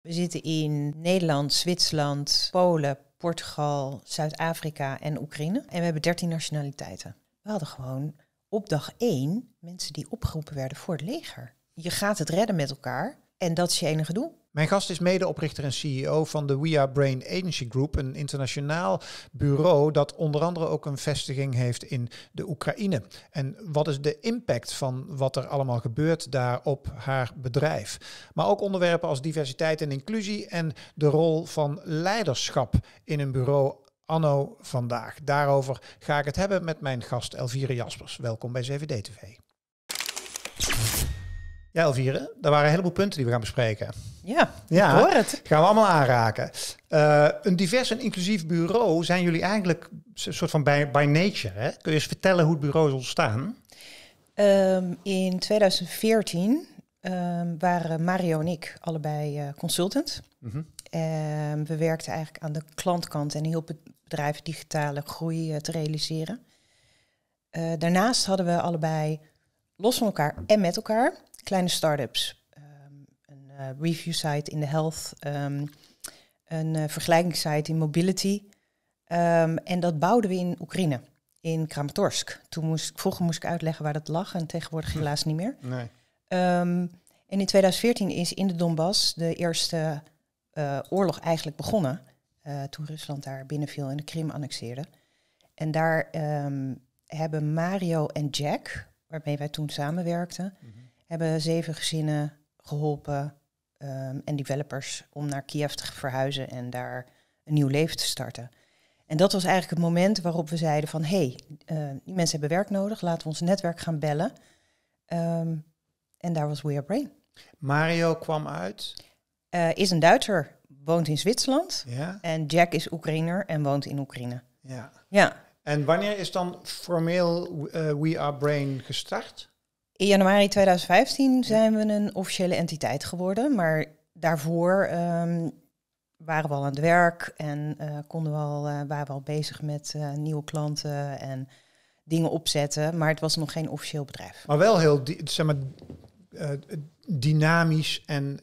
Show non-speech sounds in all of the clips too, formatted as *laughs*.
We zitten in Nederland, Zwitserland, Polen, Portugal, Zuid-Afrika en Oekraïne. En we hebben 13 nationaliteiten. We hadden gewoon op dag 1 mensen die opgeroepen werden voor het leger. Je gaat het redden met elkaar en dat is je enige doel. Mijn gast is medeoprichter en CEO van de We Are Brain Agency Group, een internationaal bureau dat onder andere ook een vestiging heeft in de Oekraïne. En wat is de impact van wat er allemaal gebeurt daar op haar bedrijf? Maar ook onderwerpen als diversiteit en inclusie en de rol van leiderschap in een bureau anno vandaag. Daarover ga ik het hebben met mijn gast Elvire Jaspers. Welkom bij CVD TV. Ja, Elvire, er waren een heleboel punten die we gaan bespreken. Ja, ja hoor het. Gaan we allemaal aanraken. Eh, een divers en inclusief bureau zijn jullie eigenlijk een soort van by, nature. Hè? Kun je eens vertellen hoe het bureau is ontstaan? Ehm, in 2014 ehm, waren Mario en ik allebei eh, consultant. Mhm. Ehm, we werkten eigenlijk aan de klantkant en hielpen bedrijf digitale groei eh, te realiseren. daarnaast hadden we allebei los van elkaar en met elkaar kleine startups, um, een uh, review site in de health, ehm, een eh, vergelijkingssite in mobility. Ehm, en dat bouwden we in Oekraïne, in Kramatorsk. Toen moest, vroeger moest ik uitleggen waar dat lag en tegenwoordig helaas niet meer. Nee. en in 2014 is in de Donbass de eerste eh, oorlog eigenlijk begonnen. toen Rusland daar binnenviel en de Krim annexeerde. En daar hebben Mario en Jack, waarmee wij toen samenwerkten, mhm hebben zeven gezinnen geholpen ehm, en developers om naar Kiev te verhuizen en daar een nieuw leven te starten. En dat was eigenlijk het moment waarop we zeiden van hé, hey, ehm, die mensen hebben werk nodig, laten we ons netwerk gaan bellen. Ehm, en daar was We Are Brain. Mario kwam uit? Eh, is een Duitser, woont in Zwitserland. Ja. En Jack is Oekraïner en woont in Oekraïne. Ja. ja. En wanneer is dan formeel eh, We Are Brain gestart? In januari 2015 zijn we een officiële entiteit geworden, maar daarvoor ehm, waren we al aan het werk en eh, konden we al, eh, waren we al bezig met eh, nieuwe klanten en dingen opzetten, maar het was nog geen officieel bedrijf. Maar wel heel zeg maar, dynamisch en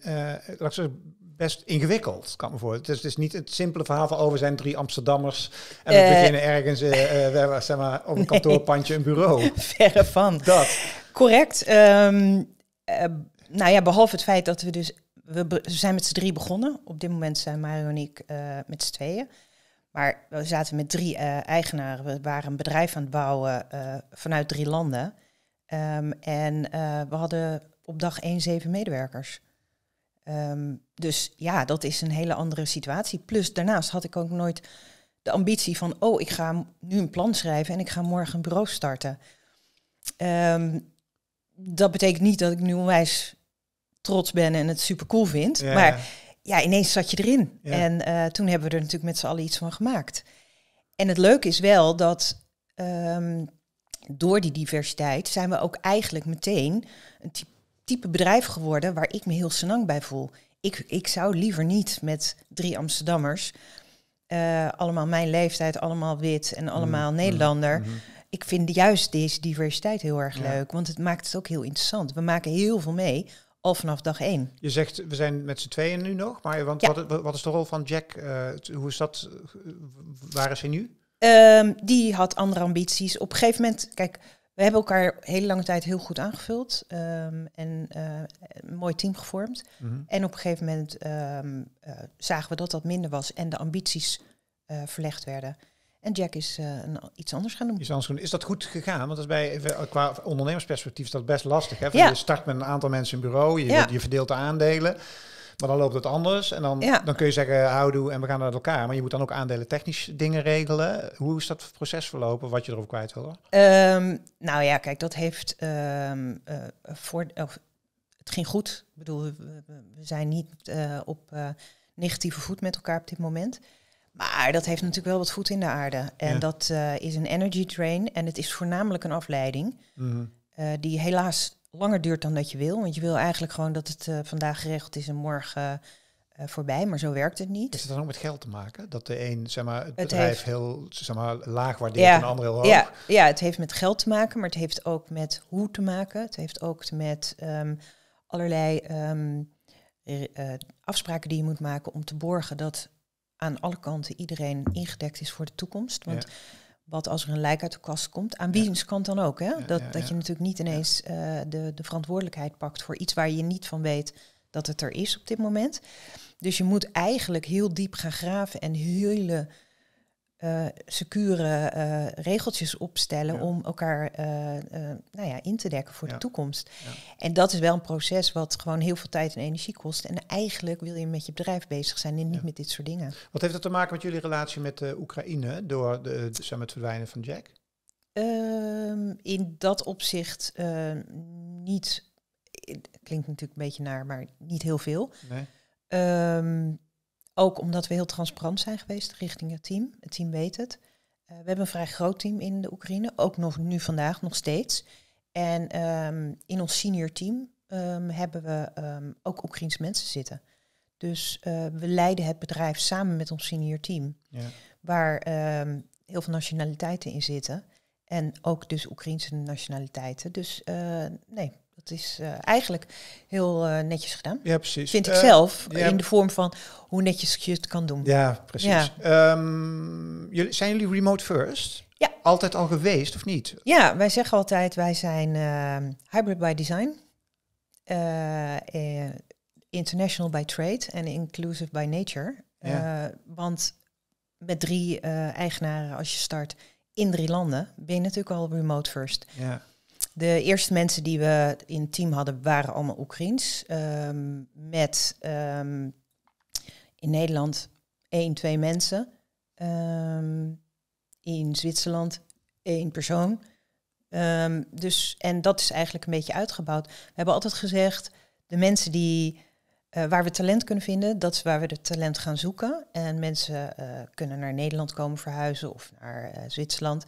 laat ik best ingewikkeld, kan me voor. Het is, het niet het simpele verhaal van, over oh, zijn drie Amsterdammers en we beginnen ergens, we, zeg maar, op een *laughs* kantoorpandje een bureau. Verre van. Dat. Correct. Ehm, eh, nou ja, behalve het feit dat we dus... We, zijn met z'n drie begonnen. Op dit moment zijn Mario en ik eh, met z'n tweeën. Maar we zaten met drie eh, eigenaren. We waren een bedrijf aan het bouwen vanuit drie landen. Ehm, en we hadden op dag één zeven medewerkers. Ehm, dus ja, dat is een hele andere situatie. Plus daarnaast had ik ook nooit de ambitie van, oh, ik ga nu een plan schrijven en ik ga morgen een bureau starten. Um, dat betekent niet dat ik nu onwijs trots ben en het super cool vind. Maar ja, ineens zat je erin. En eh, toen hebben we er natuurlijk met z'n allen iets van gemaakt. En het leuke is wel dat ehm, door die diversiteit zijn we ook eigenlijk meteen een type bedrijf geworden waar ik me heel senang bij voel. Ik, ik zou liever niet met drie Amsterdammers, eh, allemaal mijn leeftijd, allemaal wit en mm, allemaal mm, Nederlander, mm ik vind juist deze diversiteit heel erg leuk, want het maakt het ook heel interessant. We maken heel veel mee, al vanaf dag één. Je zegt, we zijn met z'n tweeën nu nog, maar want wat, wat, is de rol van Jack? Eh, hoe is dat? Eh, waar is hij nu? Ehm, die had andere ambities. Op een gegeven moment, kijk, we hebben elkaar heel lange tijd heel goed aangevuld ehm, en eh, een mooi team gevormd. Mhm. En op een gegeven moment ehm, zagen we dat dat minder was en de ambities verlegd werden. En Jack is eh, een, iets anders gaan doen. Is dat goed gegaan? Want als bij, eh, qua ondernemersperspectief is dat best lastig. Hè? Je start met een aantal mensen in bureau, je, je verdeelt de aandelen. Maar dan loopt het anders. En dan, dan kun je zeggen, houdoe en we gaan naar elkaar. Maar je moet dan ook aandelen technisch dingen regelen. Hoe is dat proces verlopen, wat je erover kwijt wil Um, nou ja, kijk, dat heeft um, uh, voor... Oh, het ging goed. Ik bedoel, we, zijn niet op negatieve voet met elkaar op dit moment. Maar dat heeft natuurlijk wel wat voet in de aarde. En dat eh, is een energy train. en het is voornamelijk een afleiding. Mhm. Eh, die helaas langer duurt dan dat je wil. Want je wil eigenlijk gewoon dat het eh, vandaag geregeld is en morgen voorbij. Maar zo werkt het niet. Is het dan ook met geld te maken? Dat de een zeg maar, het, bedrijf heel zeg maar, laag waardeert ja. en de ander heel hoog? Ja. ja, het heeft met geld te maken, maar het heeft ook met hoe te maken. Het heeft ook met ehm, allerlei ehm, afspraken die je moet maken om te borgen dat aan alle kanten iedereen ingedekt is voor de toekomst. Want wat als er een lijk uit de kast komt, aan wiens kant dan ook. Hè? dat, dat je natuurlijk niet ineens eh, de, de verantwoordelijkheid pakt voor iets waar je niet van weet dat het er is op dit moment. Dus je moet eigenlijk heel diep gaan graven en hele eh, secure eh, regeltjes opstellen om elkaar eh, nou ja, in te dekken voor de toekomst. En dat is wel een proces wat gewoon heel veel tijd en energie kost. En eigenlijk wil je met je bedrijf bezig zijn en niet met dit soort dingen. Wat heeft dat te maken met jullie relatie met Oekraïne door de, de, het verdwijnen van Jack? Ehm, in dat opzicht ehm, niet. Klinkt natuurlijk een beetje naar, maar niet heel veel. Nee. Ehm, ook omdat we heel transparant zijn geweest richting het team. Het team weet het. Eh, we hebben een vrij groot team in de Oekraïne, ook nog nu vandaag nog steeds. En ehm, in ons senior team ehm, hebben we ehm, ook Oekraïns mensen zitten. Dus eh, we leiden het bedrijf samen met ons senior team, ja. waar heel veel nationaliteiten in zitten. En ook dus Oekraïnse nationaliteiten. Dus eh, nee, dat is eh, eigenlijk heel eh, netjes gedaan. Ja, precies. Vind ik eh, zelf, in de vorm van hoe netjes je het kan doen. Ja, precies. Ja. Ehm, jullie, zijn jullie remote first? Ja. Altijd al geweest of niet? Ja, wij zeggen altijd wij zijn hybrid by design. international by trade en inclusive by nature. Ja. want met drie eigenaren als je start in drie landen ben je natuurlijk al remote first. Ja. De eerste mensen die we in het team hadden waren allemaal Oekraïens. Ehm, met ehm, in Nederland één, twee mensen. Ehm, in Zwitserland één persoon. dus, en dat is eigenlijk een beetje uitgebouwd. We hebben altijd gezegd, de mensen die, eh, waar we talent kunnen vinden, dat is waar we de talent gaan zoeken. En mensen eh, kunnen naar Nederland komen verhuizen of naar eh, Zwitserland.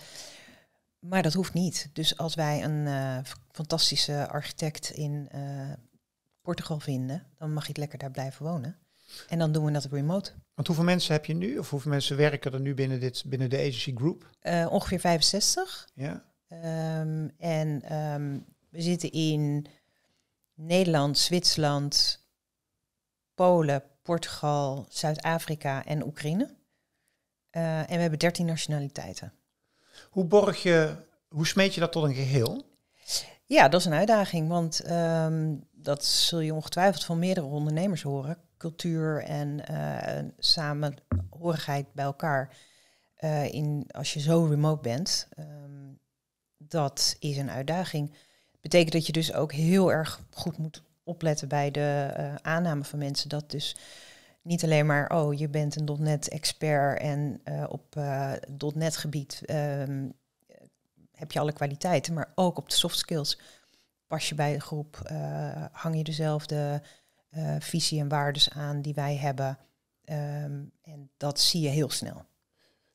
Maar dat hoeft niet. Dus als wij een eh, fantastische architect in eh, Portugal vinden, dan mag je lekker daar blijven wonen. En dan doen we dat remote. Want hoeveel mensen heb je nu? Of hoeveel mensen werken er nu binnen, dit, binnen de agency group? Eh, ongeveer 65. Ja. Ehm, en ehm, we zitten in Nederland, Zwitserland, Polen, Portugal, Zuid-Afrika en Oekraïne. en we hebben 13 nationaliteiten. Hoe borg je, hoe smeet je dat tot een geheel? Ja, dat is een uitdaging, want ehm, dat zul je ongetwijfeld van meerdere ondernemers horen. Cultuur en eh, samenhorigheid bij elkaar. Eh, in, als je zo remote bent, ehm, dat is een uitdaging. Betekent dat je dus ook heel erg goed moet opletten bij de eh, aanname van mensen. Dat dus niet alleen maar, oh, je bent een .NET-expert en uh, op eh, .NET-gebied ehm, heb je alle kwaliteiten, maar ook op de soft skills pas je bij de groep, eh, hang je dezelfde visie en waardes aan die wij hebben. Ehm, en dat zie je heel snel.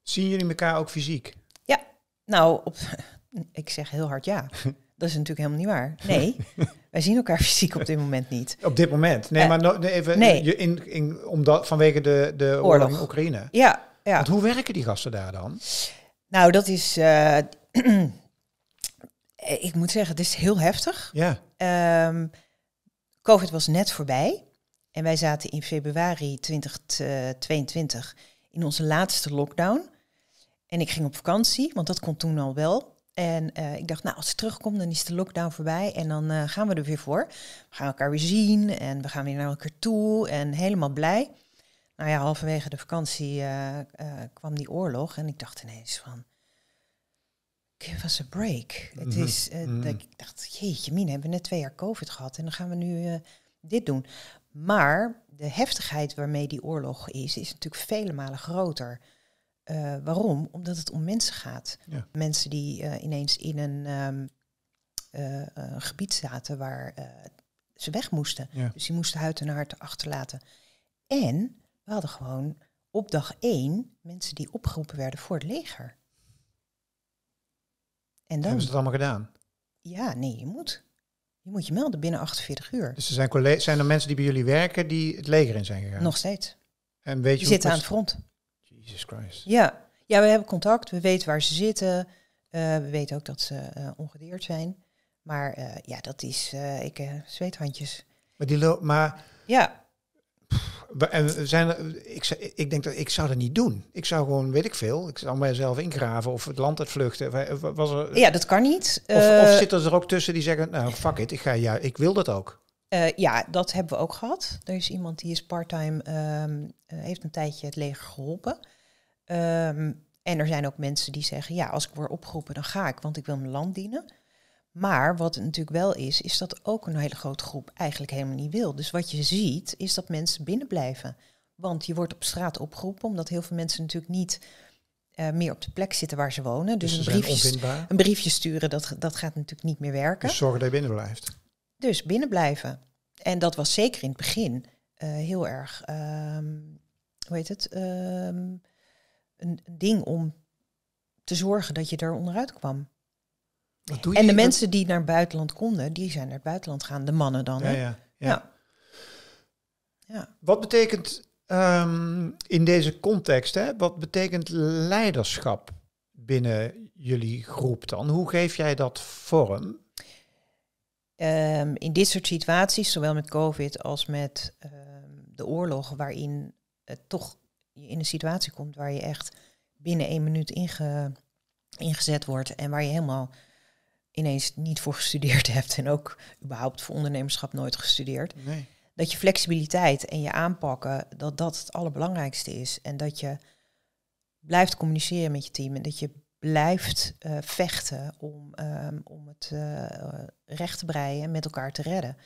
Zien jullie elkaar ook fysiek? Ja, nou, *laughs* ik zeg heel hard ja. *laughs* Dat is natuurlijk helemaal niet waar. *laughs* Nee, wij zien elkaar *laughs* fysiek op dit moment niet. Op dit moment? Nee, eh, maar no, even nee. In, in, omdat, vanwege de, de oorlog. in Oekraïne. Ja, ja. Want hoe werken die gasten daar dan? Nou, dat is... Eh, *clears throat* eh, ik moet zeggen, het is heel heftig. Ja. Um, COVID was net voorbij. En wij zaten in februari 2022 in onze laatste lockdown. En ik ging op vakantie, want dat kon toen al wel. En eh, ik dacht, nou, als ze terugkomt, dan is de lockdown voorbij en dan eh, gaan we er weer voor. We gaan elkaar weer zien en we gaan weer naar elkaar toe en helemaal blij. Nou ja, halverwege de vakantie eh, kwam die oorlog en ik dacht ineens van, give was a break. Het mhm. is, mhm. dat ik dacht, jeetje min, hebben we net twee jaar COVID gehad en dan gaan we nu dit doen. Maar de heftigheid waarmee die oorlog is, is natuurlijk vele malen groter. Eh, waarom? Omdat het om mensen gaat. Mensen die eh, ineens in ehm, eh, een gebied zaten waar ze weg moesten. Dus die moesten huid en hart achterlaten. En we hadden gewoon op dag één mensen die opgeroepen werden voor het leger. En dan, Hebben ze dat allemaal gedaan? Ja, nee, je moet. Je moet je melden binnen 48 uur. Dus er zijn, zijn er mensen die bij jullie werken die het leger in zijn gegaan? Nog steeds. En weet je, je zit aan het front. Jesus Christ. Ja. ja, we hebben contact, we weten waar ze zitten. Eh, we weten ook dat ze eh, ongedeerd zijn. Maar eh, ja, dat is, ik zweethandjes. Maar die loopt, maar... Ja. en zijn er, ik, ik denk dat ik zou dat niet doen. Ik zou gewoon, weet ik veel, ik zou mijzelf ingraven of het land uitvluchten. Was er, ja, dat kan niet. Of, of zitten er ook tussen die zeggen, nou fuck it, ik, ga, ja, ik wil dat ook. ja, dat hebben we ook gehad. Er is iemand die is parttime, um, heeft een tijdje het leger geholpen. Ehm, en er zijn ook mensen die zeggen, ja, als ik word opgeroepen, dan ga ik, want ik wil mijn land dienen. Maar wat het natuurlijk wel is, is dat ook een hele grote groep eigenlijk helemaal niet wil. Dus wat je ziet, is dat mensen binnen blijven. Want je wordt op straat opgeroepen, omdat heel veel mensen natuurlijk niet eh, meer op de plek zitten waar ze wonen. Dus, dus een, briefje, sturen, dat, dat gaat natuurlijk niet meer werken. Dus zorgen dat je binnen blijft. Dus binnen blijven. En dat was zeker in het begin eh, heel erg, ehm, hoe heet het, ehm, een, ding om te zorgen dat je er onderuit kwam. Wat doe je en de mensen die naar het buitenland konden, die zijn naar het buitenland gaan. De mannen dan. Ja, Ja, ja. ja, Wat betekent ehm, in deze context, hè, wat betekent leiderschap binnen jullie groep dan? Hoe geef jij dat vorm? Ehm, in dit soort situaties, zowel met COVID als met ehm, de oorlog, waarin het toch je in een situatie komt waar je echt binnen één minuut ingezet wordt en waar je helemaal ineens niet voor gestudeerd *laughs* hebt en ook überhaupt voor ondernemerschap nooit gestudeerd. Nee. Dat je flexibiliteit en je aanpakken, dat dat het allerbelangrijkste is. En dat je blijft communiceren met je team en dat je blijft eh, vechten om, ehm, om het eh, recht te breien en met elkaar te redden.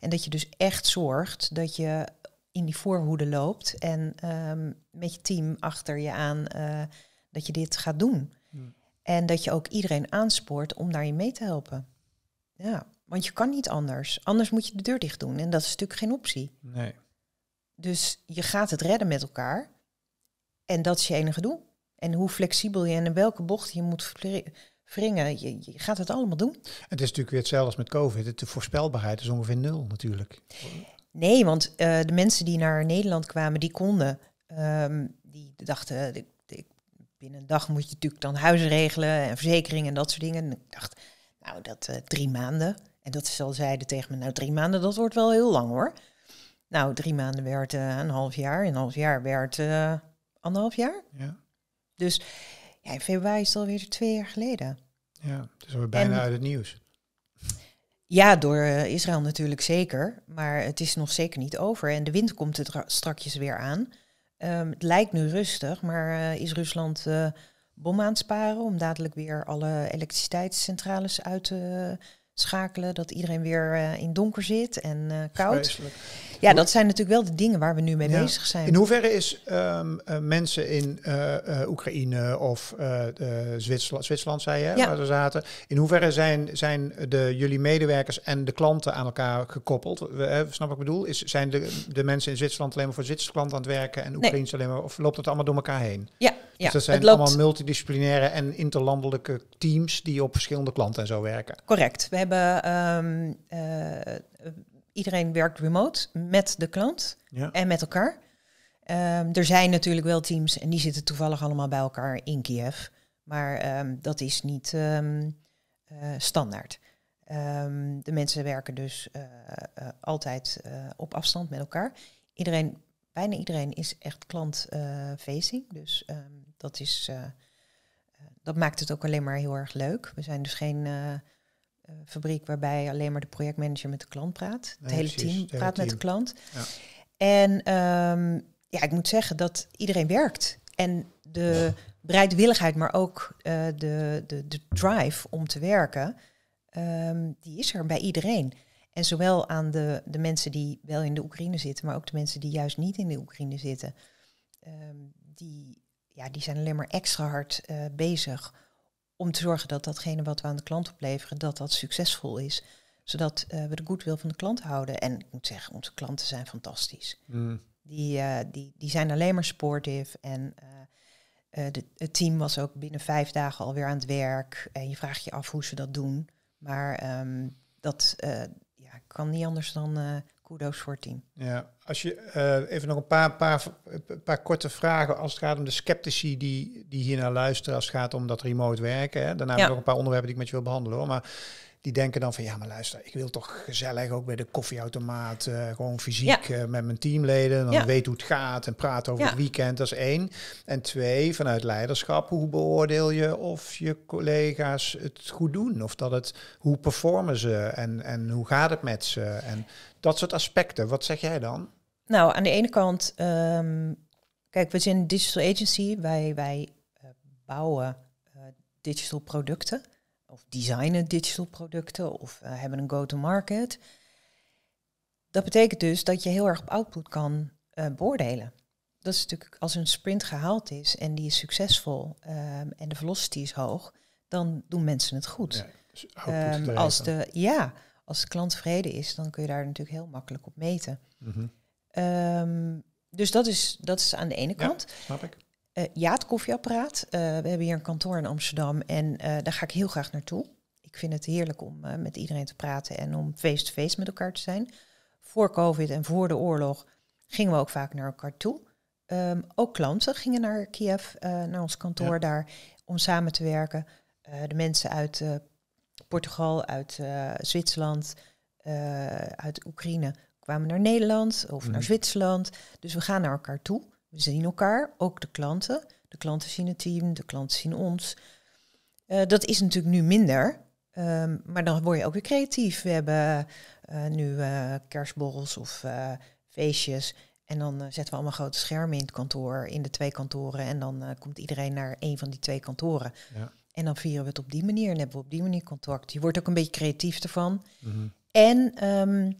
En dat je dus echt zorgt dat je in die voorhoede loopt en ehm, met je team achter je aan eh, dat je dit gaat doen. Hmm. En dat je ook iedereen aanspoort om je mee te helpen. Ja, want je kan niet anders. Anders moet je de deur dicht doen en dat is natuurlijk geen optie. Nee. Dus je gaat het redden met elkaar en dat is je enige doel. En hoe flexibel je en in welke bocht je moet wringen, je, je, gaat het allemaal doen. Het is natuurlijk weer hetzelfde als met COVID. De voorspelbaarheid is ongeveer nul natuurlijk. Nee, want eh, de mensen die naar Nederland kwamen, die konden. Ehm, die dachten, eh, binnen een dag moet je natuurlijk dan huizen regelen en verzekeringen en dat soort dingen. En ik dacht, nou, dat eh, drie maanden. En dat ze al zeiden tegen me, nou, drie maanden, dat wordt wel heel lang hoor. Nou, drie maanden werd een half jaar. En een half jaar werd anderhalf jaar. Ja. Dus ja, in februari is het alweer twee jaar geleden. Ja, dus we bijna uit het nieuws. Ja, door eh, Israël natuurlijk zeker. Maar het is nog zeker niet over. En de wind komt er strakjes weer aan. Ehm, het lijkt nu rustig, maar uh, is Rusland eh, bom aan het sparen om dadelijk weer alle elektriciteitscentrales uit te schakelen, dat iedereen weer eh, in donker zit en eh, koud. Ja, dat zijn natuurlijk wel de dingen waar we nu mee bezig zijn. In hoeverre is ehm, eh, mensen in Oekraïne of Zwitserland, Zwitserland, zei je, ja. waar ze zaten. In hoeverre zijn, zijn de, jullie medewerkers en de klanten aan elkaar gekoppeld? We, snap ik bedoel? Is, zijn de, de mensen in Zwitserland alleen maar voor Zwitserse klanten aan het werken en Oekraïns alleen maar? Of loopt het allemaal door elkaar heen? Ja, dus ja, dus dat zijn allemaal multidisciplinaire en interlandelijke teams die op verschillende klanten en zo werken. Correct. We hebben Ehm, eh, iedereen werkt remote met de klant en met elkaar. Ehm, er zijn natuurlijk wel teams en die zitten toevallig allemaal bij elkaar in Kiev. Maar ehm, dat is niet eh, standaard. de mensen werken dus eh, altijd op afstand met elkaar. Iedereen, bijna iedereen is echt klant-facing, dus dat, is, dat maakt het ook alleen maar heel erg leuk. We zijn dus geen eh, fabriek waarbij alleen maar de projectmanager met de klant praat. het hele team praat met de klant. Ja. En ehm, ja, ik moet zeggen dat iedereen werkt. En de bereidwilligheid, maar ook eh, de, de, de drive om te werken, ehm, die is er bij iedereen. En zowel aan de, de mensen die wel in de Oekraïne zitten, maar ook de mensen die juist niet in de Oekraïne zitten. Ehm, die, ja, die zijn alleen maar extra hard uh, bezig om te zorgen dat datgene wat we aan de klant opleveren, dat dat succesvol is. Zodat eh, we de goodwill van de klant houden. En ik moet zeggen, onze klanten zijn fantastisch. Hmm. Die, eh, die, die zijn alleen maar sportief. En eh, het team was ook binnen vijf dagen alweer aan het werk. En je vraagt je af hoe ze dat doen. Maar ehm, dat ja, kan niet anders dan kudos voor het team. Ja, als je eh, even nog een paar, paar, paar korte vragen als het gaat om de sceptici die, die hier naar luisteren, als het gaat om dat remote werken. Hè. Daarna heb ik nog een paar onderwerpen die ik met je wil behandelen hoor. Maar die denken dan van ja, maar luister, ik wil toch gezellig ook bij de koffieautomaat, eh, gewoon fysiek eh, met mijn teamleden. Dan weet hoe het gaat en praat over het weekend, dat is één. En twee, vanuit leiderschap, hoe beoordeel je of je collega's het goed doen? Of dat het, hoe performen ze en, en hoe gaat het met ze? En dat soort aspecten, wat zeg jij dan? Nou, aan de ene kant, ehm, kijk, we zijn een digital agency, wij, wij eh, bouwen digital producten of designen digital producten of eh, hebben een go-to-market. Dat betekent dus dat je heel erg op output kan uh, beoordelen. Dat is natuurlijk als een sprint gehaald is en die is succesvol ehm, en de velocity is hoog, dan doen mensen het goed. Ja, dus ehm, als, de, ja, als de klant tevreden is, dan kun je daar natuurlijk heel makkelijk op meten. Mhm. Ehm, dus dat is, dat is aan de ene kant. Ja, snap ik. Eh, ja, het koffieapparaat. Eh, we hebben hier een kantoor in Amsterdam en eh, daar ga ik heel graag naartoe. Ik vind het heerlijk om met iedereen te praten en om face-to-face met elkaar te zijn. Voor COVID en voor de oorlog gingen we ook vaak naar elkaar toe. Ehm, ook klanten gingen naar Kiev, naar ons kantoor daar, om samen te werken. de mensen uit Portugal, uit Zwitserland, uit Oekraïne kwamen naar Nederland of naar mhm. Zwitserland. Dus we gaan naar elkaar toe. We zien elkaar, ook de klanten. De klanten zien het team, de klanten zien ons. Eh, dat is natuurlijk nu minder, ehm, maar dan word je ook weer creatief. We hebben eh, nu uh, of feestjes. En dan zetten we allemaal grote schermen in het kantoor, in de twee kantoren. En dan komt iedereen naar een van die twee kantoren. Ja. En dan vieren we het op die manier en hebben we op die manier contact. Je wordt ook een beetje creatief ervan. Mhm. En ehm,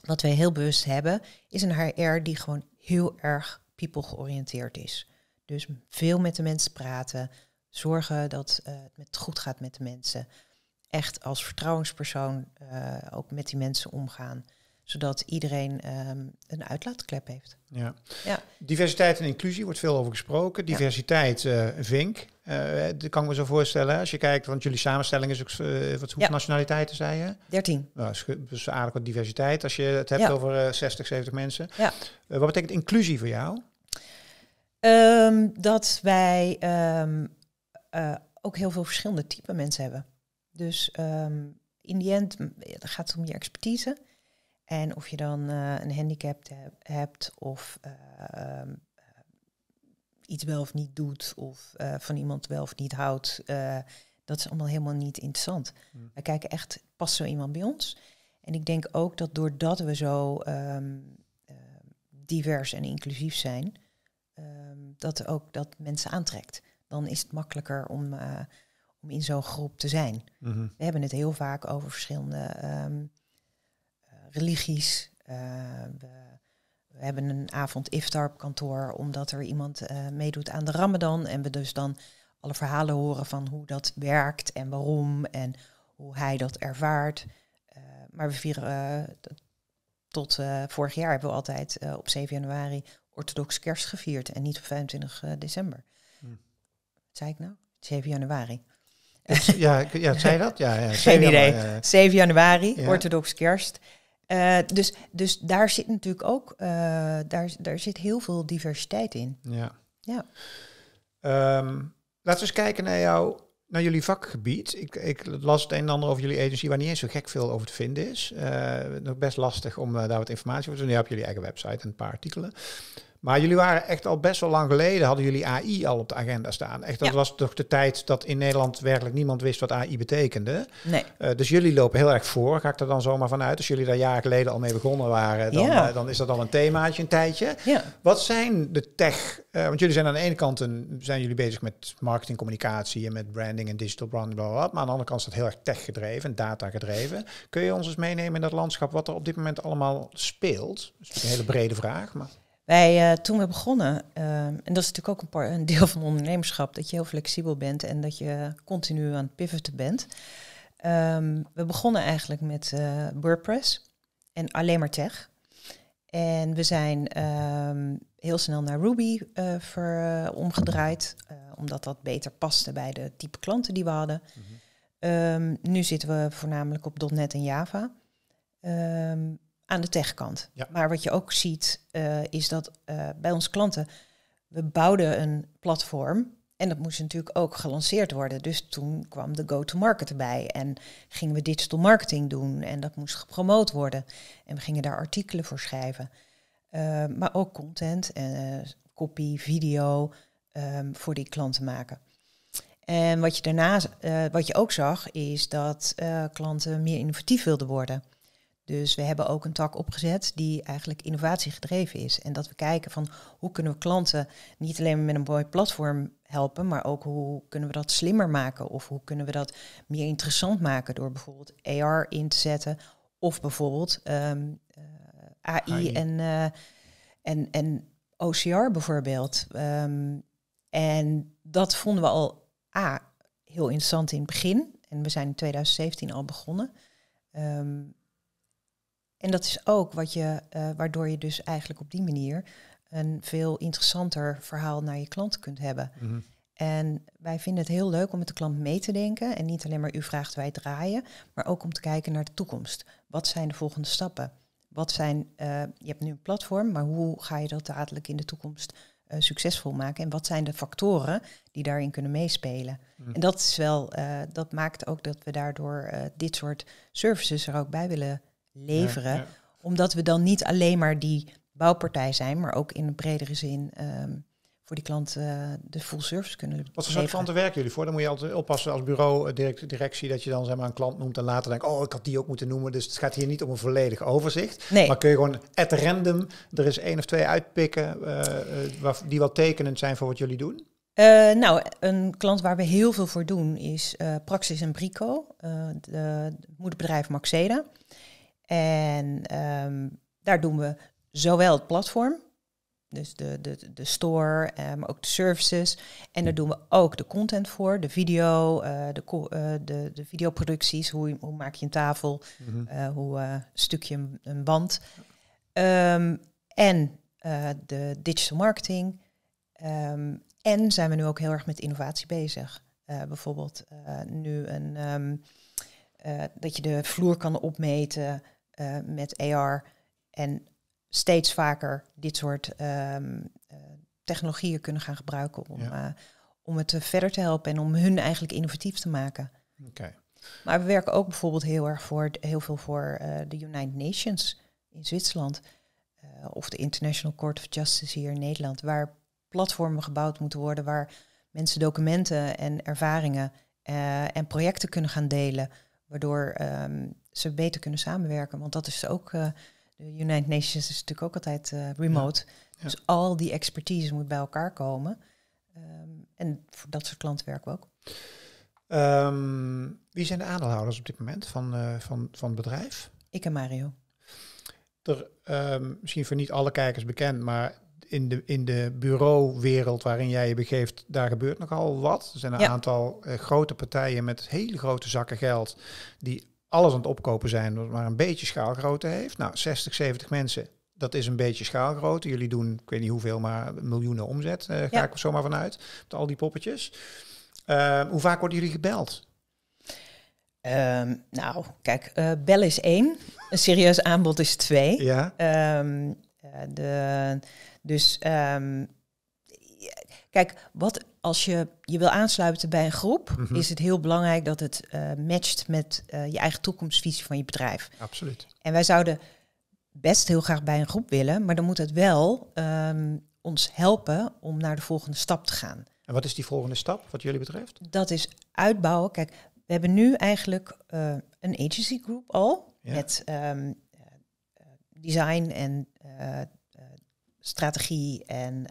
wat wij heel bewust hebben, is een HR die gewoon heel erg people georiënteerd is. Dus veel met de mensen praten, zorgen dat uh, het goed gaat met de mensen. Echt als vertrouwenspersoon eh, ook met die mensen omgaan zodat iedereen um, een uitlaatklep heeft. Ja. ja. Diversiteit en inclusie wordt veel over gesproken. Diversiteit, eh, vink. Uh, dat kan ik me zo voorstellen. Als je kijkt, want jullie samenstelling is ook, wat, hoeveel nationaliteiten zei je? 13. Nou, dat is, dus aardig wat diversiteit als je het hebt over 60, 70 mensen. Ja. wat betekent inclusie voor jou? Ehm, dat wij ehm, eh, ook heel veel verschillende type mensen hebben. Dus ehm, in die end gaat het om je expertise. En of je dan eh, een handicap hebt of eh, iets wel of niet doet of van iemand wel of niet houdt, dat is allemaal helemaal niet interessant. Hmm. Wij kijken echt, past zo iemand bij ons? En ik denk ook dat doordat we zo divers en inclusief zijn, dat ook dat mensen aantrekt. Dan is het makkelijker om, eh, om in zo'n groep te zijn. Mhm. We hebben het heel vaak over verschillende ehm, eh, religies. Eh, we, we, hebben een avond iftar kantoor omdat er iemand meedoet aan de Ramadan en we dus dan alle verhalen horen van hoe dat werkt en waarom en hoe hij dat ervaart. maar we vieren tot vorig jaar hebben we altijd op 7 januari orthodox kerst gevierd en niet op 25 eh, december. Hmm. Wat zei ik nou? 7 januari. Ja, ja zei dat? Ja, ja, *laughs* Geen idee. 7 januari, ja. orthodox kerst. Eh, dus, dus daar zit natuurlijk ook eh, daar, daar zit heel veel diversiteit in. Ja. ja. Ehm, laten we eens kijken naar jouw naar jullie vakgebied. Ik, ik, las het een en ander over jullie agency, waar niet eens zo gek veel over te vinden is. Eh, nog best lastig om eh, daar wat informatie over te doen. Nu heb jullie eigen website en een paar artikelen. Maar jullie waren echt al best wel lang geleden, hadden jullie AI al op de agenda staan. Echt, dat was toch de tijd dat in Nederland werkelijk niemand wist wat AI betekende. Nee. Eh, dus jullie lopen heel erg voor, ga ik er dan zomaar vanuit. Als jullie daar jaren geleden al mee begonnen waren, dan, ja. Eh, dan is dat al een themaatje, een tijdje. Ja. Wat zijn de tech, eh, want jullie zijn aan de ene kant een, zijn jullie bezig met marketing, communicatie en met branding en digital branding, maar aan de andere kant is dat heel erg tech gedreven, data gedreven. Kun je ons eens meenemen in dat landschap wat er op dit moment allemaal speelt? Dat is een hele brede vraag, maar... Wij, eh, toen we begonnen, ehm, en dat is natuurlijk ook een, paar, een, deel van ondernemerschap, dat je heel flexibel bent en dat je continu aan het pivoten bent. Ehm, we begonnen eigenlijk met eh, WordPress en alleen maar tech. En we zijn ehm, heel snel naar Ruby eh, ver, omgedraaid, omdat dat beter paste bij de type klanten die we hadden. Mhm. nu zitten we voornamelijk op .NET en Java aan de techkant. Maar wat je ook ziet eh, is dat eh, bij onze klanten, we bouwden een platform en dat moest natuurlijk ook gelanceerd worden. Dus toen kwam de go-to-market erbij en gingen we digital marketing doen en dat moest gepromoot worden. En we gingen daar artikelen voor schrijven, eh, maar ook content en copy, video ehm, voor die klanten maken. En wat je daarna, wat je ook zag, is dat klanten meer innovatief wilden worden. Dus we hebben ook een tak opgezet die eigenlijk innovatie gedreven is. En dat we kijken van hoe kunnen we klanten niet alleen met een mooi platform helpen, maar ook hoe kunnen we dat slimmer maken of hoe kunnen we dat meer interessant maken door bijvoorbeeld AR in te zetten of bijvoorbeeld ehm, eh, AI, eh, En, en, en OCR bijvoorbeeld. Ehm, en dat vonden we al A, heel interessant in het begin. En we zijn in 2017 al begonnen. Um, en dat is ook wat je, eh, waardoor je dus eigenlijk op die manier een veel interessanter verhaal naar je klant kunt hebben. Mhm. En wij vinden het heel leuk om met de klant mee te denken. En niet alleen maar u vraagt wij draaien, maar ook om te kijken naar de toekomst. Wat zijn de volgende stappen? Wat zijn, eh, je hebt nu een platform, maar hoe ga je dat dadelijk in de toekomst eh, succesvol maken? En wat zijn de factoren die daarin kunnen meespelen? Mhm. En dat is wel, dat maakt ook dat we daardoor dit soort services er ook bij willen leveren. Omdat we dan niet alleen maar die bouwpartij zijn, maar ook in een bredere zin ehm, voor die klant eh, de full service kunnen Wat voor soort klanten werken jullie voor? Dan moet je altijd oppassen als bureau, eh, directie, dat je dan zeg maar, een klant noemt en later denkt, oh, ik had die ook moeten noemen. Dus het gaat hier niet om een volledig overzicht. Maar kun je gewoon at random er is één of twee uitpikken eh, die wat tekenend zijn voor wat jullie doen? nou, een klant waar we heel veel voor doen is Praxis en Brico, het moederbedrijf Maxeda. En ehm, daar doen we zowel het platform, dus de, de, de store, eh, maar ook de services. En daar doen we ook de content voor, de video, eh, de, uh, de, de videoproducties, hoe, hoe maak je een tafel, mhm. eh, hoe stuk je een, band. Ehm, en de digital marketing. Ehm, en zijn we nu ook heel erg met innovatie bezig. bijvoorbeeld nu een, dat je de vloer kan opmeten. Eh, met AR en steeds vaker dit soort ehm, eh, technologieën kunnen gaan gebruiken om, eh, om het verder te helpen en om hun eigenlijk innovatief te maken. Oké. Maar we werken ook bijvoorbeeld heel erg voor heel veel voor de United Nations in Zwitserland. of de International Court of Justice hier in Nederland, waar platformen gebouwd moeten worden, waar mensen documenten en ervaringen en projecten kunnen gaan delen, waardoor um, ze beter kunnen samenwerken. Want dat is ook, eh, de United Nations is natuurlijk ook altijd eh, remote. Dus al die expertise moet bij elkaar komen. Ehm, en voor dat soort klanten werken we ook. Ehm, wie zijn de aandeelhouders op dit moment van, eh, van, van het bedrijf? Ik en Mario. Er, ehm, misschien voor niet alle kijkers bekend, maar in de, in de bureauwereld waarin jij je begeeft, daar gebeurt nogal wat. Er zijn een aantal grote partijen met hele grote zakken geld die alles aan het opkopen zijn dat maar een beetje schaalgrootte heeft. Nou, 60, 70 mensen, dat is een beetje schaalgrootte. Jullie doen, ik weet niet hoeveel, maar miljoenen omzet, eh, ga ik er zomaar vanuit, met al die poppetjes. Ehm, hoe vaak worden jullie gebeld? Ehm, nou, kijk, uh, bellen is één. Een serieus aanbod is twee. Ja. Ehm, eh, de, dus kijk, wat, als je je wil aansluiten bij een groep, mhm. is het heel belangrijk dat het uh, matcht met eh, je eigen toekomstvisie van je bedrijf. Absoluut. En wij zouden best heel graag bij een groep willen, maar dan moet het wel ehm, ons helpen om naar de volgende stap te gaan. En wat is die volgende stap, wat jullie betreft? Dat is uitbouwen. Kijk, we hebben nu eigenlijk eh, een agency group al ja. met ehm, design en strategie en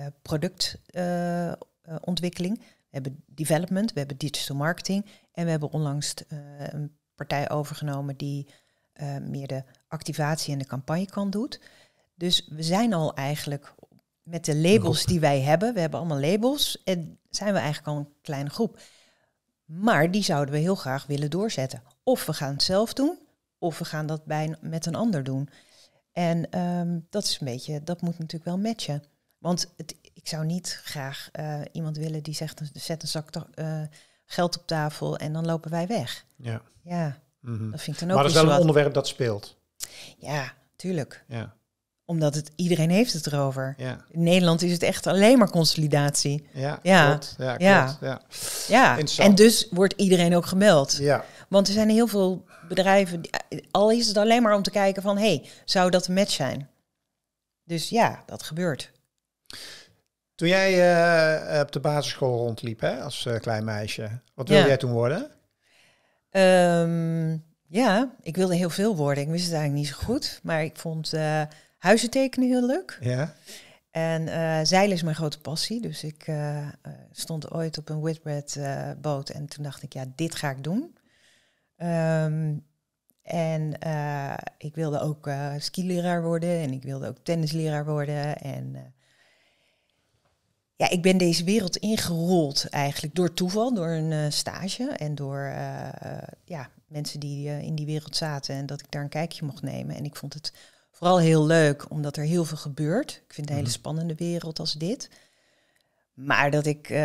eh, productontwikkeling, eh, eh, we hebben development, we hebben digital marketing en we hebben onlangs een partij overgenomen die meer de activatie en de campagne kan doet. Dus we zijn al eigenlijk met de labels die wij hebben, we hebben allemaal labels en zijn we eigenlijk al een kleine groep. Maar die zouden we heel graag willen doorzetten. Of we gaan het zelf doen, of we gaan dat bij een, met een ander doen. En ehm, dat is een beetje, dat moet natuurlijk wel matchen. Want ik zou niet graag eh, iemand willen die zegt, zet een zak uh, geld op tafel en dan lopen wij weg. Ja. Ja, mhm. dat vind ik dan ook Maar dat is wel een onderwerp dat speelt. Ja, tuurlijk. Ja. Omdat het, iedereen heeft het erover. Ja. In Nederland is het echt alleen maar consolidatie. Ja, ja. Klopt. Ja, klopt. ja. ja. en dus wordt iedereen ook gemeld. Ja. Want er zijn heel veel bedrijven, al is het alleen maar om te kijken van... hé, hey, zou dat een match zijn? Dus ja, dat gebeurt. Toen jij eh, eh, op de basisschool rondliep hè, als eh, klein meisje, wat wilde jij toen worden? Ehm, ja, ik wilde heel veel worden. Ik wist het eigenlijk niet zo goed. Maar ik vond uh, huizen tekenen heel leuk. Ja. En zeilen is mijn grote passie. Dus ik stond ooit op een whitbread boot en toen dacht ik, ja, dit ga ik doen. Ehm, en ik wilde ook skileraar worden en ik wilde ook tennisleraar worden. En ja, ik ben deze wereld ingerold eigenlijk door toeval, door een eh, stage en door eh, eh, ja, mensen die in die wereld zaten en dat ik daar een kijkje mocht nemen. En ik vond het vooral heel leuk, omdat er heel veel gebeurt. Ik vind een hele mhm. spannende wereld als dit. Maar dat ik, eh,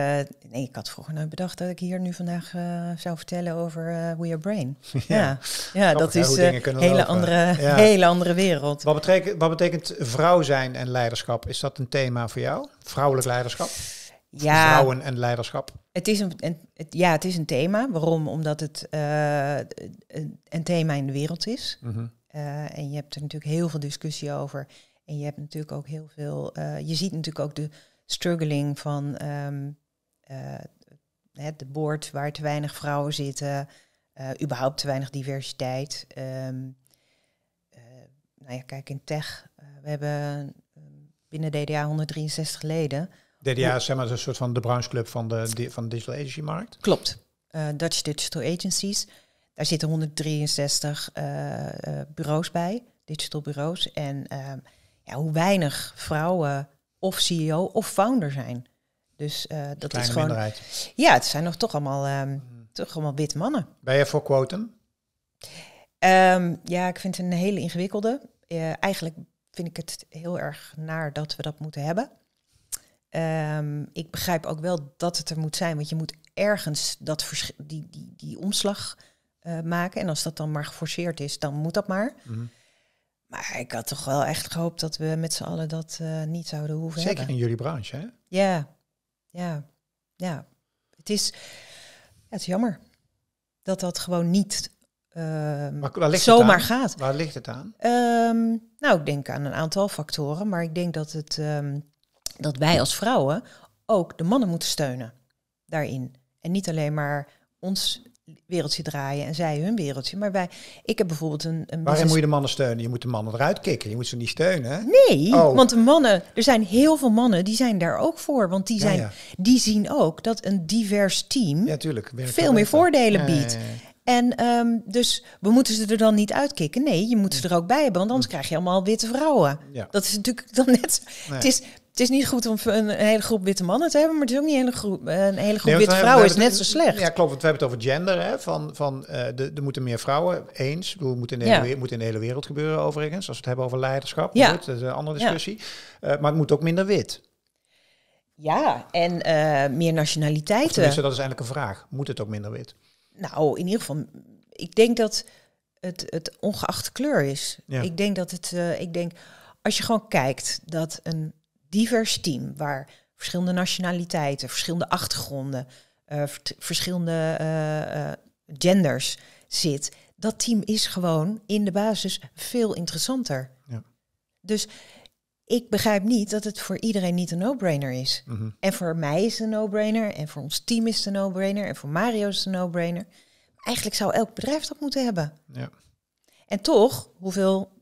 nee, ik had vroeger nooit bedacht dat ik hier nu vandaag eh, zou vertellen over uh, We Are Brain. *laughs* Ja, ja. dat is een hele, andere, *laughs* hele andere wereld. Wat betekent, wat betekent vrouw zijn en leiderschap? Is dat een thema voor jou? Vrouwelijk leiderschap? Ja, Vrouwen en leiderschap? Het is een, ja, het is een thema. Waarom? Omdat het een thema in de wereld is. Mhm. en je hebt er natuurlijk heel veel discussie over. En je hebt natuurlijk ook heel veel. je ziet natuurlijk ook de struggling van het ehm, eh, de board waar te weinig vrouwen zitten, eh, überhaupt te weinig diversiteit. Um, nou ja, kijk, in tech, we hebben ehm, binnen DDA 163 leden. DDA is zeg maar een soort van de brancheclub van de, van de digital agency markt. Klopt. Dutch Digital Agencies. Daar zitten 163 bureaus bij, digital bureaus. En ja, hoe weinig vrouwen of CEO of founder zijn. Dus eh, dat is gewoon. Ja, het zijn nog toch allemaal, um, toch allemaal wit mannen. Ben je voor quotum? Ehm, ja, ik vind het een hele ingewikkelde. Eh, eigenlijk vind ik het heel erg naar dat we dat moeten hebben. Ehm, ik begrijp ook wel dat het er moet zijn, want je moet ergens dat die, die, die omslag eh, maken. En als dat dan maar geforceerd is, dan moet dat maar. Mhm. Maar ik had toch wel echt gehoopt dat we met z'n allen dat eh, niet zouden hoeven Zeker in jullie branche, hè? Ja, ja, ja. Het is, het is jammer dat dat gewoon niet uh, zomaar gaat. Waar ligt het aan? Ehm, nou, ik denk aan een aantal factoren, maar ik denk dat, het, ehm, dat wij als vrouwen ook de mannen moeten steunen daarin. En niet alleen maar ons wereldje draaien en zij hun wereldje. Maar wij, ik heb bijvoorbeeld een. een Waarin moet je de mannen steunen? Je moet de mannen eruit kicken. Je moet ze niet steunen. Nee, oh. want de mannen, er zijn heel veel mannen die zijn daar ook voor. Want die, zijn, die zien ook dat een divers team ja, tuurlijk, veel meer voordelen biedt. En ehm, dus we moeten ze er dan niet uitkicken. Nee, je moet ze er ook bij hebben, want anders mm. krijg je allemaal witte vrouwen. Ja. Dat is natuurlijk dan net. Het is het is niet goed om een hele groep witte mannen te hebben, maar het is ook niet een hele groep, een hele groep witte vrouwen is net zo slecht. Ja, klopt. Want we hebben het over gender. Hè, van, van, uh, de, er moeten meer vrouwen, eens. Ik bedoel, moet, in de hele, in de hele wereld gebeuren overigens. Als we het hebben over leiderschap, ja. dat is een andere discussie. Eh, maar het moet ook minder wit. Ja, en uh, meer nationaliteiten. dat is eigenlijk een vraag. Moet het ook minder wit? Nou, in ieder geval, ik denk dat het, het ongeacht kleur is. Ik denk dat het, ik denk, als je gewoon kijkt dat een divers team waar verschillende nationaliteiten, verschillende achtergronden, eh, verschillende eh, eh, genders zit. Dat team is gewoon in de basis veel interessanter. Ja. Dus ik begrijp niet dat het voor iedereen niet een no-brainer is. Mhm. En voor mij is het een no-brainer. En voor ons team is het een no-brainer. En voor Mario is het een no-brainer. Eigenlijk zou elk bedrijf dat moeten hebben. Ja. En toch, hoeveel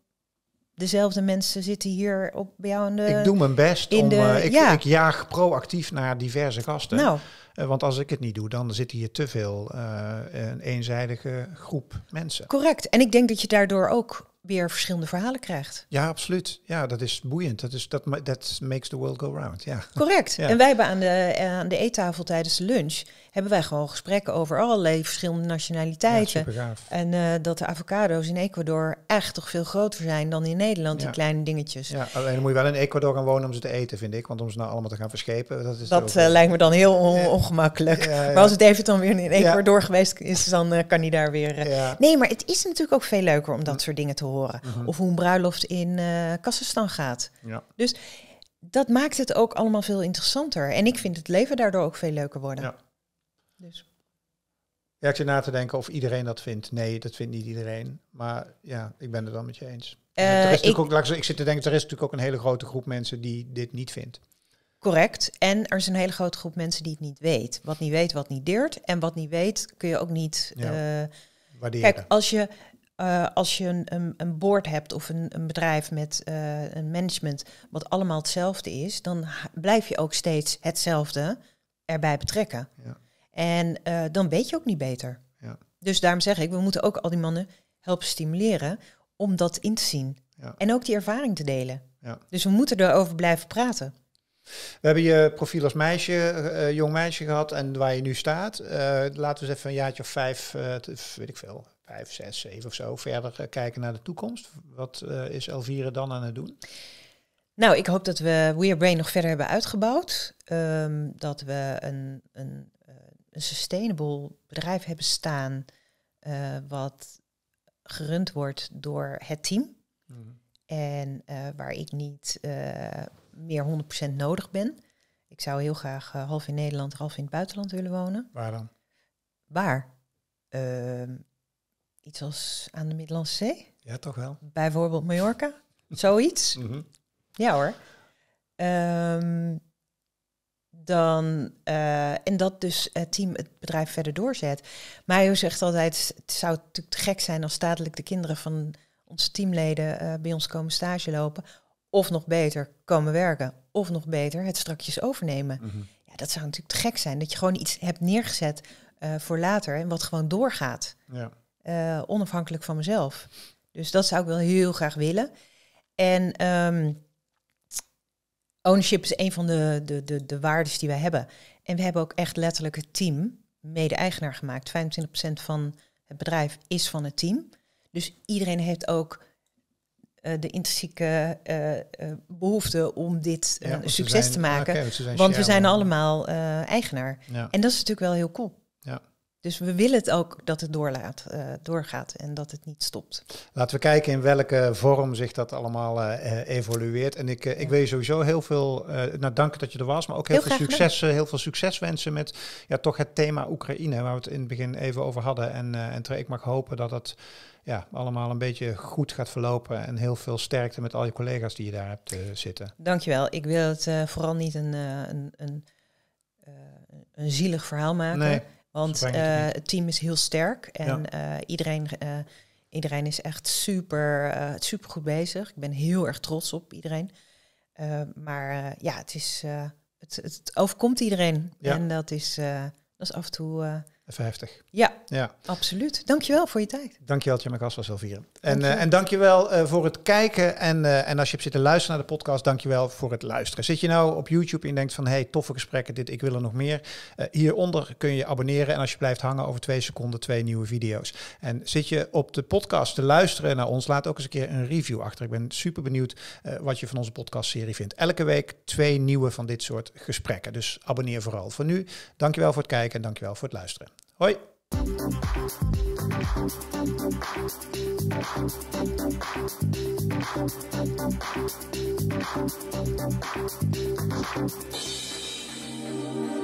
dezelfde mensen zitten hier op, bij jou in de... Ik doe mijn best. om, eh, ik, ik, jaag proactief naar diverse gasten. Nou. Eh, want als ik het niet doe, dan zitten hier te veel eh, een eenzijdige groep mensen. Correct. En ik denk dat je daardoor ook weer verschillende verhalen krijgt. Ja, absoluut. Ja, dat is boeiend. Dat is dat that makes the world go round. Ja. Correct. En wij hebben aan de, eh, aan de eettafel tijdens de lunch hebben wij gewoon gesprekken over allerlei verschillende nationaliteiten. en eh, dat de avocado's in Ecuador echt toch veel groter zijn dan in Nederland, die kleine dingetjes. Ja, alleen moet je wel in Ecuador gaan wonen om ze te eten, vind ik. Want om ze nou allemaal te gaan verschepen, dat is Dat eh, lijkt me dan heel ongemakkelijk. Maar als het even dan weer in Ecuador geweest is, dan kan hij daar weer... Nee, maar het is natuurlijk ook veel leuker om dat mm. soort dingen te horen. Mhm. Of hoe een bruiloft in uh, Kazachstan gaat. Ja. Dus dat maakt het ook allemaal veel interessanter. En ik vind het leven daardoor ook veel leuker worden. Ja. Dus. Ja, ik zit na te denken of iedereen dat vindt. Nee, dat vindt niet iedereen. Maar ja, ik ben het wel met je eens. Uh, er ik, ook, ik, zit te denken, er is natuurlijk ook een hele grote groep mensen die dit niet vindt. Correct. En er is een hele grote groep mensen die het niet weet. Wat niet weet, wat niet deert. En wat niet weet, kun je ook niet ja, eh, waarderen. Kijk, als je eh, als je een, een, een, board hebt of een, een bedrijf met eh, een management wat allemaal hetzelfde is, dan blijf je ook steeds hetzelfde erbij betrekken. Ja. En eh, dan weet je ook niet beter. Ja. Dus daarom zeg ik, we moeten ook al die mannen helpen stimuleren om dat in te zien. En ook die ervaring te delen. Dus we moeten erover blijven praten. We hebben je profiel als meisje, jong meisje gehad en waar je nu staat. Uh, laten we eens even een jaartje of vijf, weet ik veel, vijf, zes, zeven of zo verder eh, kijken naar de toekomst? Wat eh, is Elvire dan aan het doen? Nou, ik hoop dat we Weerbrain Brain nog verder hebben uitgebouwd. Ehm, dat we een, een, eh, een sustainable bedrijf hebben staan wat gerund wordt door het team. Mhm. En waar ik niet meer 100% nodig ben. Ik zou heel graag half in Nederland, half in het buitenland willen wonen. Waar dan? Waar? Ehm, iets als aan de Middellandse Zee. Ja, toch wel. Bijvoorbeeld Mallorca, *laughs* zoiets. Mhm. Ja hoor. Ehm, dan, eh, en dat dus het team het bedrijf verder doorzet. Mario zegt altijd, het zou natuurlijk te gek zijn als stadelijk de kinderen van onze teamleden eh, bij ons komen stage lopen. Of nog beter, komen werken. Of nog beter, het strakjes overnemen. Mhm. Ja, dat zou natuurlijk te gek zijn. Dat je gewoon iets hebt neergezet eh, voor later en wat gewoon doorgaat. Ja. Eh, onafhankelijk van mezelf. Dus dat zou ik wel heel graag willen. En ehm, ownership is een van de, de, de, de waardes die wij hebben. En we hebben ook echt letterlijk het team mede-eigenaar gemaakt. 25% van het bedrijf is van het team. Dus iedereen heeft ook eh, de intrinsieke eh, behoefte om dit succes te maken. want we zijn allemaal eigenaar. En dat is natuurlijk wel heel cool. Dus we willen het ook dat het doorlaat, eh, doorgaat en dat het niet stopt. Laten we kijken in welke vorm zich dat allemaal eh, eh, evolueert. En ik, ik wil je sowieso heel veel nou, danken dat je er was, maar ook heel, veel, succes, heel veel succes wensen met ja, toch het thema Oekraïne, waar we het in het begin even over hadden. En, en ik mag hopen dat het ja, allemaal een beetje goed gaat verlopen. En heel veel sterkte met al je collega's die je daar hebt zitten. Dankjewel. Ik wil het vooral niet een, een, een, een zielig verhaal maken. Want eh, het team is heel sterk en eh, iedereen eh, iedereen is echt super, super goed bezig. Ik ben heel erg trots op iedereen. maar ja, het, is, het, het, overkomt iedereen. En dat is, dat is af en toe 50. Ja, ja, absoluut. Dankjewel voor je tijd. Dankjewel dat je mijn gast was, Elvira. En eh, dankjewel, uh, en dankjewel eh, voor het kijken. En, eh, en als je hebt zitten luisteren naar de podcast, dankjewel voor het luisteren. Zit je nou op YouTube en denkt van, hey, toffe gesprekken, dit, ik wil er nog meer. hieronder kun je je abonneren. En als je blijft hangen, over twee seconden twee nieuwe video's. En zit je op de podcast te luisteren naar ons, laat ook eens een keer een review achter. Ik ben super benieuwd wat je van onze podcastserie vindt. Elke week twee nieuwe van dit soort gesprekken. Dus abonneer vooral. Voor nu, dankjewel voor het kijken en dankjewel voor het luisteren. Hoi! Thank you.